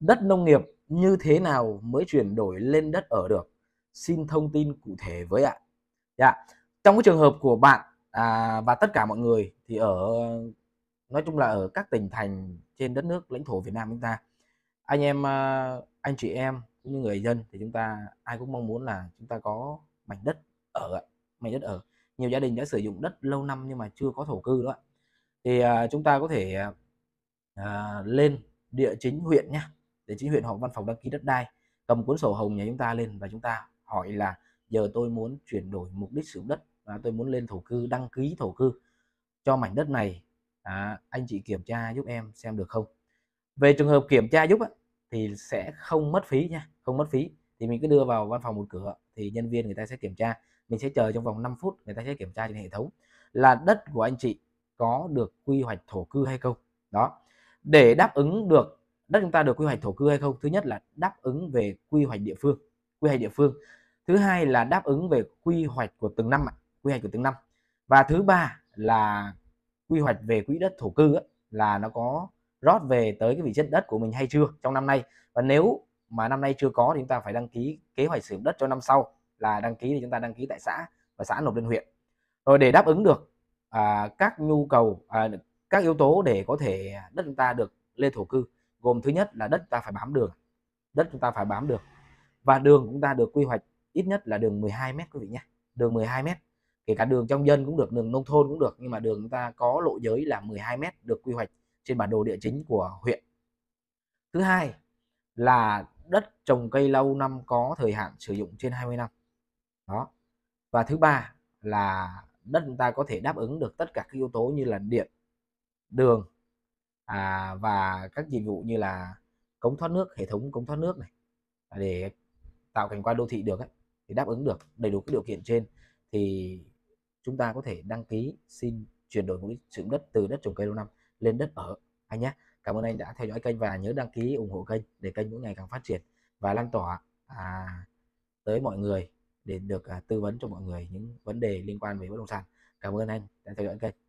đất nông nghiệp như thế nào mới chuyển đổi lên đất ở được xin thông tin cụ thể với ạ dạ trong cái trường hợp của bạn à, và tất cả mọi người thì ở nói chung là ở các tỉnh thành trên đất nước lãnh thổ Việt Nam chúng ta anh em à, anh chị em cũng như người dân thì chúng ta ai cũng mong muốn là chúng ta có mảnh đất ở mảnh đất ở nhiều gia đình đã sử dụng đất lâu năm nhưng mà chưa có thổ cư đó thì à, chúng ta có thể à, lên địa chính huyện nhé để chính huyện hoặc văn phòng đăng ký đất đai cầm cuốn sổ hồng nhà chúng ta lên và chúng ta hỏi là giờ tôi muốn chuyển đổi mục đích sử dụng đất và tôi muốn lên thổ cư đăng ký thổ cư cho mảnh đất này à, anh chị kiểm tra giúp em xem được không về trường hợp kiểm tra giúp thì sẽ không mất phí nha không mất phí thì mình cứ đưa vào văn phòng một cửa thì nhân viên người ta sẽ kiểm tra mình sẽ chờ trong vòng 5 phút người ta sẽ kiểm tra trên hệ thống là đất của anh chị có được quy hoạch thổ cư hay không đó để đáp ứng được đất chúng ta được quy hoạch thổ cư hay không thứ nhất là đáp ứng về quy hoạch địa phương quy hoạch địa phương thứ hai là đáp ứng về quy hoạch của từng năm quy hoạch của từng năm và thứ ba là quy hoạch về quỹ đất thổ cư ấy, là nó có rót về tới cái vị trí đất của mình hay chưa trong năm nay và nếu mà năm nay chưa có thì chúng ta phải đăng ký kế hoạch sử dụng đất cho năm sau là đăng ký thì chúng ta đăng ký tại xã và xã nộp lên huyện rồi để đáp ứng được à, các nhu cầu à, các yếu tố để có thể đất chúng ta được lên thổ cư gồm thứ nhất là đất ta phải bám đường đất chúng ta phải bám được và đường chúng ta được quy hoạch ít nhất là đường 12 mét quý vị nhé đường 12 mét kể cả đường trong dân cũng được đường nông thôn cũng được nhưng mà đường chúng ta có lộ giới là 12 mét được quy hoạch trên bản đồ địa chính của huyện thứ hai là đất trồng cây lâu năm có thời hạn sử dụng trên 20 năm đó và thứ ba là đất chúng ta có thể đáp ứng được tất cả các yếu tố như là điện đường à, và các dịch vụ như là cống thoát nước hệ thống cống thoát nước này à, để tạo cảnh quan đô thị được ấy, thì đáp ứng được đầy đủ các điều kiện trên thì chúng ta có thể đăng ký xin chuyển đổi mục đích sử dụng đất từ đất trồng cây lâu năm lên đất ở anh nhé cảm ơn anh đã theo dõi kênh và nhớ đăng ký ủng hộ kênh để kênh mỗi ngày càng phát triển và lan tỏa à, tới mọi người để được à, tư vấn cho mọi người những vấn đề liên quan về bất động sản cảm ơn anh đã theo dõi kênh